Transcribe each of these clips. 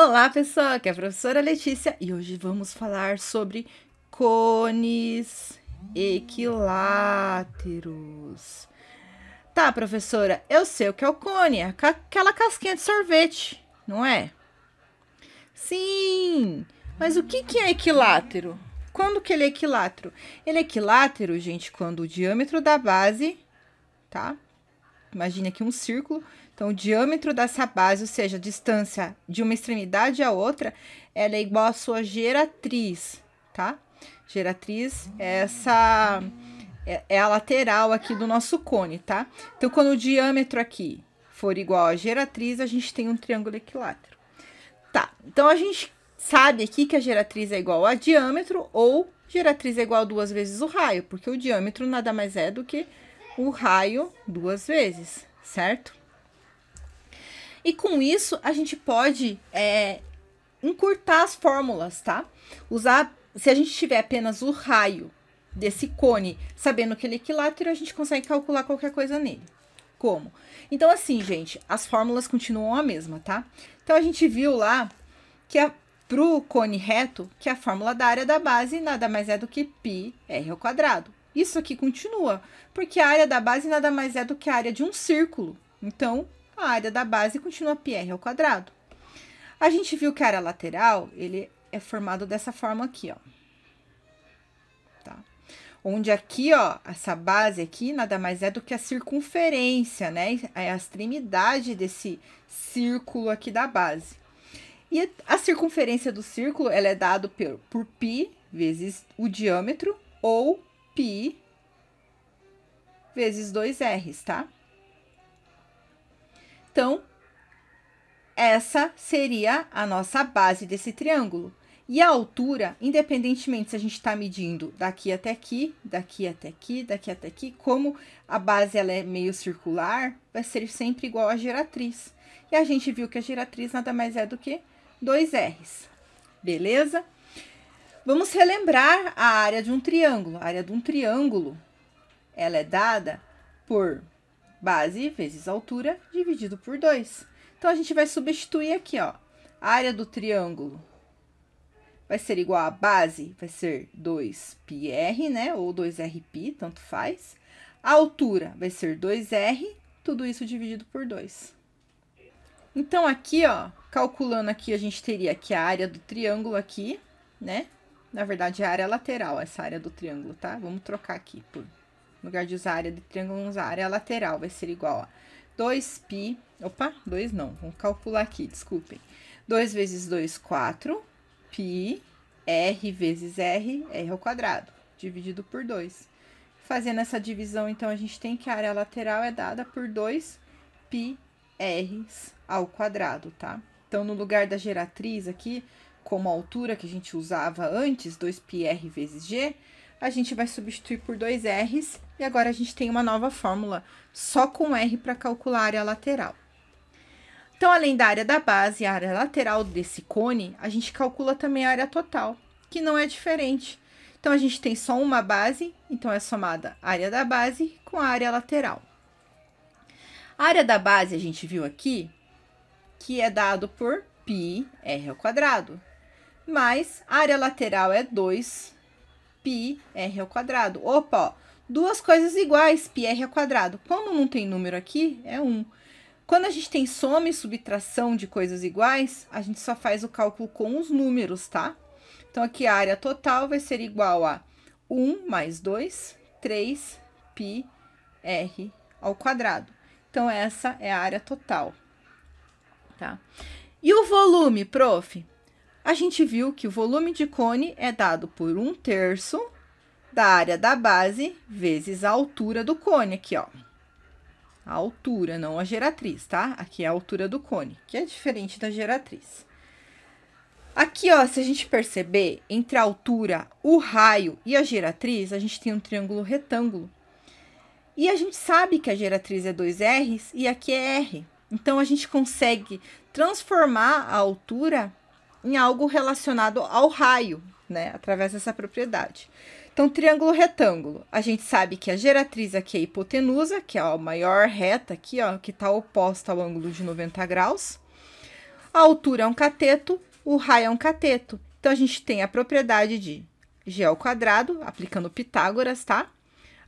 Olá, pessoal, aqui é a professora Letícia e hoje vamos falar sobre cones equiláteros. Tá, professora, eu sei o que é o cone, é aquela casquinha de sorvete, não é? Sim, mas o que, que é equilátero? Quando que ele é equilátero? Ele é equilátero, gente, quando o diâmetro da base, tá? Imagina aqui um círculo, então, o diâmetro dessa base, ou seja, a distância de uma extremidade à outra, ela é igual à sua geratriz, tá? Geratriz é essa é, é a lateral aqui do nosso cone, tá? Então, quando o diâmetro aqui for igual à geratriz, a gente tem um triângulo equilátero. Tá, então a gente sabe aqui que a geratriz é igual a diâmetro ou geratriz é igual a duas vezes o raio, porque o diâmetro nada mais é do que o raio duas vezes, certo? E com isso, a gente pode é, encurtar as fórmulas, tá? Usar, se a gente tiver apenas o raio desse cone, sabendo que ele é equilátero, a gente consegue calcular qualquer coisa nele. Como? Então, assim, gente, as fórmulas continuam a mesma, tá? Então, a gente viu lá que a, pro cone reto, que é a fórmula da área da base nada mais é do que πr ao quadrado. Isso aqui continua, porque a área da base nada mais é do que a área de um círculo. Então, a área da base continua πr ao quadrado. A gente viu que a área lateral, ele é formado dessa forma aqui, ó. Tá? Onde aqui, ó, essa base aqui nada mais é do que a circunferência, né? É a extremidade desse círculo aqui da base. E a circunferência do círculo, ela é dada por, por π vezes o diâmetro ou π vezes 2 r, tá? Então, essa seria a nossa base desse triângulo. E a altura, independentemente se a gente está medindo daqui até aqui, daqui até aqui, daqui até aqui, como a base ela é meio circular, vai ser sempre igual à geratriz. E a gente viu que a geratriz nada mais é do que dois R's, beleza? Vamos relembrar a área de um triângulo. A área de um triângulo, ela é dada por base vezes altura dividido por 2. Então, a gente vai substituir aqui, ó, a área do triângulo vai ser igual a base, vai ser 2πr, né, ou 2rπ, tanto faz. A altura vai ser 2r, tudo isso dividido por 2. Então, aqui, ó, calculando aqui, a gente teria aqui a área do triângulo aqui, né, na verdade, é a área lateral, essa área do triângulo, tá? Vamos trocar aqui por no lugar de usar a área de triângulo, vamos usar a área lateral, vai ser igual a 2π, opa, 2 não, vamos calcular aqui, desculpem. 2 vezes 2, 4, π, r vezes r, r ao quadrado, dividido por 2. Fazendo essa divisão, então, a gente tem que a área lateral é dada por 2 π r ao quadrado, tá? Então, no lugar da geratriz aqui, como a altura que a gente usava antes, 2πr vezes g, a gente vai substituir por 2r's e agora a gente tem uma nova fórmula, só com R para calcular a área lateral. Então, além da área da base, a área lateral desse cone, a gente calcula também a área total, que não é diferente. Então, a gente tem só uma base, então é somada a área da base com a área lateral. A área da base a gente viu aqui, que é dado por πr ao quadrado, mais a área lateral é 2πr ao quadrado. Opa, ó, duas coisas iguais, πr ao quadrado. Como não tem número aqui, é 1. Quando a gente tem soma e subtração de coisas iguais, a gente só faz o cálculo com os números, tá? Então, aqui a área total vai ser igual a 1 mais 2, 3 πr ao quadrado. Então, essa é a área total, tá? E o volume, prof? A gente viu que o volume de cone é dado por 1 terço da área da base vezes a altura do cone aqui, ó. A altura, não a geratriz, tá? Aqui é a altura do cone, que é diferente da geratriz. Aqui, ó, se a gente perceber, entre a altura, o raio e a geratriz, a gente tem um triângulo retângulo. E a gente sabe que a geratriz é 2 r e aqui é R. Então, a gente consegue transformar a altura em algo relacionado ao raio, né? Através dessa propriedade. Então, triângulo retângulo. A gente sabe que a geratriz aqui é a hipotenusa, que é a maior reta aqui, ó, que está oposta ao ângulo de 90 graus. A altura é um cateto, o raio é um cateto. Então, a gente tem a propriedade de g ao quadrado, aplicando Pitágoras, tá?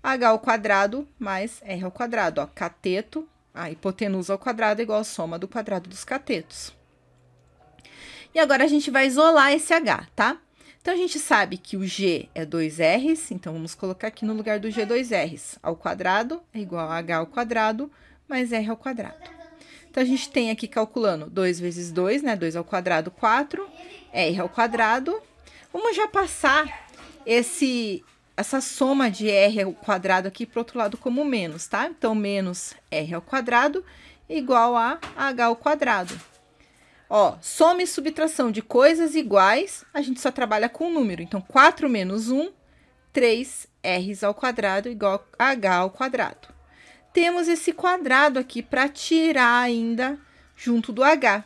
h ao quadrado mais r ao quadrado, ó, cateto, a hipotenusa ao quadrado é igual à soma do quadrado dos catetos. E agora a gente vai isolar esse h, tá? Então a gente sabe que o G é 2Rs, então vamos colocar aqui no lugar do G 2Rs. Ao quadrado é igual a H ao quadrado mais R ao quadrado. Então a gente tem aqui calculando 2 vezes 2, né? 2 ao quadrado, 4, R ao quadrado. Vamos já passar esse essa soma de r ao quadrado aqui para o outro lado como menos, tá? Então, menos r ao quadrado igual a h ao quadrado. Ó, soma e subtração de coisas iguais, a gente só trabalha com o número. Então, 4 menos 1, 3 r ao quadrado igual a h ao quadrado. Temos esse quadrado aqui para tirar ainda junto do h.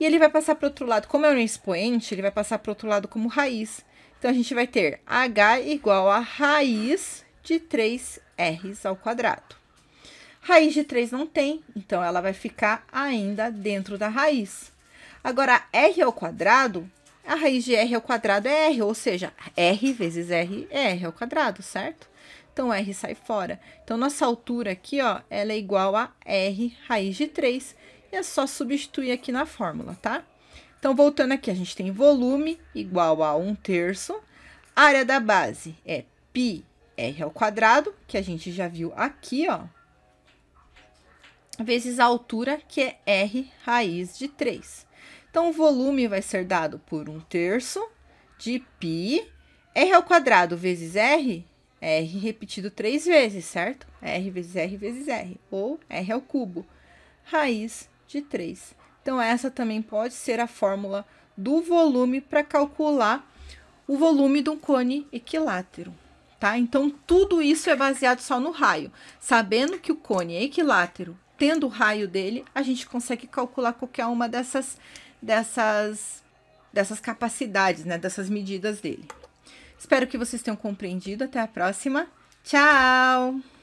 E ele vai passar para o outro lado, como é um expoente, ele vai passar para o outro lado como raiz. Então, a gente vai ter h igual a raiz de 3 r ao quadrado. Raiz de 3 não tem, então ela vai ficar ainda dentro da raiz. Agora, r ao quadrado, a raiz de r ao quadrado é r, ou seja, r vezes r é r ao quadrado, certo? Então, r sai fora. Então, nossa altura aqui, ó, ela é igual a r raiz de 3. E é só substituir aqui na fórmula, tá? Então, voltando aqui, a gente tem volume igual a 1 terço. Área da base é πr ao quadrado, que a gente já viu aqui, ó. Vezes a altura, que é r raiz de 3. Então, o volume vai ser dado por um terço de π, r ao quadrado vezes r, r repetido três vezes, certo? r vezes r vezes r, ou r ao cubo, raiz de 3. Então, essa também pode ser a fórmula do volume para calcular o volume de um cone equilátero. Tá? Então, tudo isso é baseado só no raio. Sabendo que o cone é equilátero, tendo o raio dele, a gente consegue calcular qualquer uma dessas dessas, dessas capacidades, né, dessas medidas dele. Espero que vocês tenham compreendido. Até a próxima. Tchau!